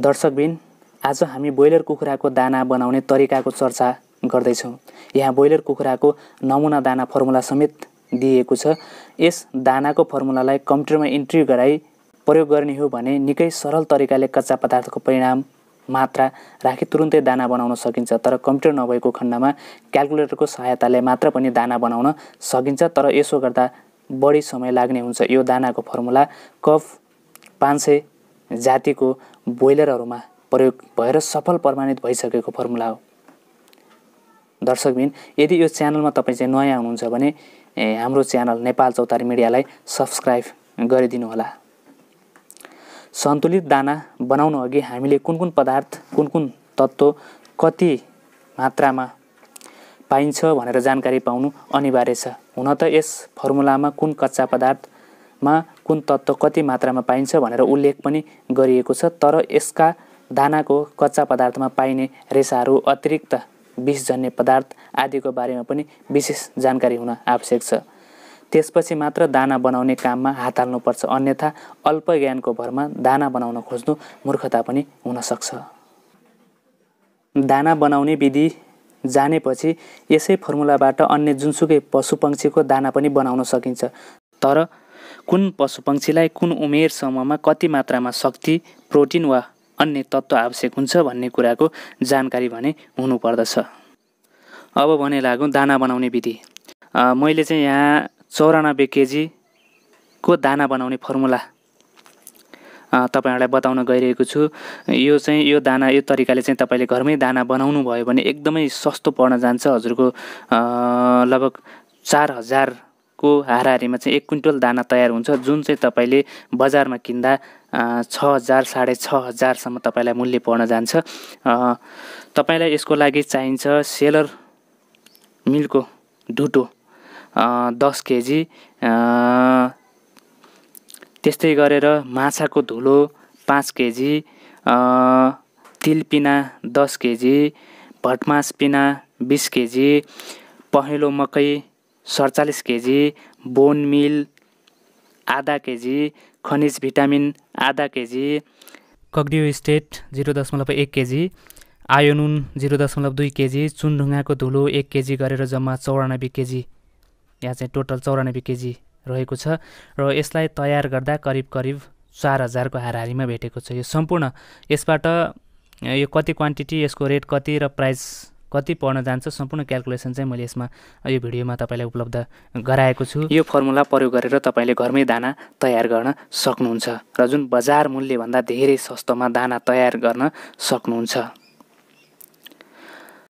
दर्शकबिन आज हामी ब्रोइलर कुखुराको दाना बनाउने तरिकाको चर्चा गर्दैछौँ यहाँ ब्रोइलर कुखुराको नमुना दाना फर्मुला समेत दिएको छ यस दानाको फर्मुलालाई कम्प्युटरमा इन्ट्री गराई प्रयोग गर्ने हो भने निकै सरल तरिकाले कच्चा पदार्थको परिणाम मात्रा राखी तुरुन्तै दाना बनाउन सकिन्छ तर कम्प्युटर नभएको खण्डमा क्यालकुलेटरको सहायताले मात्र पनि दाना बनाउन सकिन्छ तर यसो गर्दा बढी समय लाग्ने हुन्छ यो दानाको फर्मुला कफ पाँच सय जातिको बोइलरहरूमा प्रयोग भएर सफल प्रमाणित भइसकेको फर्मुला हो दर्शकबिन यदि यो च्यानलमा तपाईँ चाहिँ नयाँ हुनुहुन्छ भने हाम्रो च्यानल नेपाल चौतारी मिडियालाई सब्सक्राइब होला सन्तुलित दाना बनाउनु अघि हामीले कुन कुन पदार्थ कुन कुन तत्त्व कति मात्रामा पाइन्छ भनेर जानकारी पाउनु अनिवार्य छ हुन त यस फर्मुलामा कुन कच्चा पदार्थ मा कुन तत्त्व कति मात्रामा पाइन्छ भनेर उल्लेख पनि गरिएको छ तर यसका दानाको कच्चा पदार्थमा पाइने रेसाहरू अतिरिक्त विषजन्य पदार्थ आदिको बारेमा पनि विशेष जानकारी हुन आवश्यक छ त्यसपछि मात्र दाना बनाउने काममा हात हाल्नुपर्छ अन्यथा अल्प ज्ञानको भरमा दाना बनाउन खोज्नु मूर्खता पनि हुनसक्छ दाना बनाउने विधि जानेपछि यसै फर्मुलाबाट अन्य जुनसुकै पशुपक्षीको दाना पनि बनाउन सकिन्छ तर कुन पशुपक्षीलाई कुन उमेरसम्ममा कति मात्रामा शक्ति प्रोटिन वा अन्य तत्त्व आवश्यक हुन्छ भन्ने कुराको जानकारी भने हुनुपर्दछ अब भने लागौँ दाना बनाउने विधि मैले चाहिँ यहाँ चौरानब्बे केजीको दाना बनाउने फर्मुला तपाईँहरूलाई बताउन गइरहेको छु यो चाहिँ यो दाना यो तरिकाले चाहिँ तपाईँले घरमै दाना बनाउनु भयो भने एकदमै सस्तो पर्न जान्छ हजुरको लगभग चार हजार को हाराहारीमा चाहिँ एक क्विन्टल दाना तयार हुन्छ जुन चाहिँ तपाईँले बजारमा किन्दा छ हजार साढे छ हजारसम्म तपाईँलाई मूल्य पर्न जान्छ तपाईँलाई यसको लागि चाहिन्छ सेलर मिलको ढुटो दस केजी त्यस्तै गरेर माछाको धुलो पाँच केजी तिलपिना दस केजी भटमास पिना बिस केजी पहेँलो मकै सडचालिस केजी बोन मिल आधा केजी खनिज भिटामिन आधा केजी कग्डियो स्टेट जिरो दशमलव एक केजी आयोनुन जिरो दशमलव दुई केजी चुनढुङ्गाको धुलो एक केजी गरेर जम्मा चौरानब्बे केजी यहाँ चाहिँ टोटल चौरानब्बे केजी रहेको छ र यसलाई तयार गर्दा करिब करिब चार हजारको हाराहारीमा भेटेको छ यो सम्पूर्ण यसबाट यो कति क्वान्टिटी यसको रेट कति र प्राइस कति पढ्न जान्छ सम्पूर्ण क्यालकुलेसन चाहिँ मैले यसमा यो भिडियोमा तपाईँलाई उपलब्ध गराएको छु यो फर्मुला प्रयोग गरेर तपाईँले घरमै दाना तयार गर्न सक्नुहुन्छ र जुन बजार मूल्यभन्दा धेरै सस्तोमा दाना तयार गर्न सक्नुहुन्छ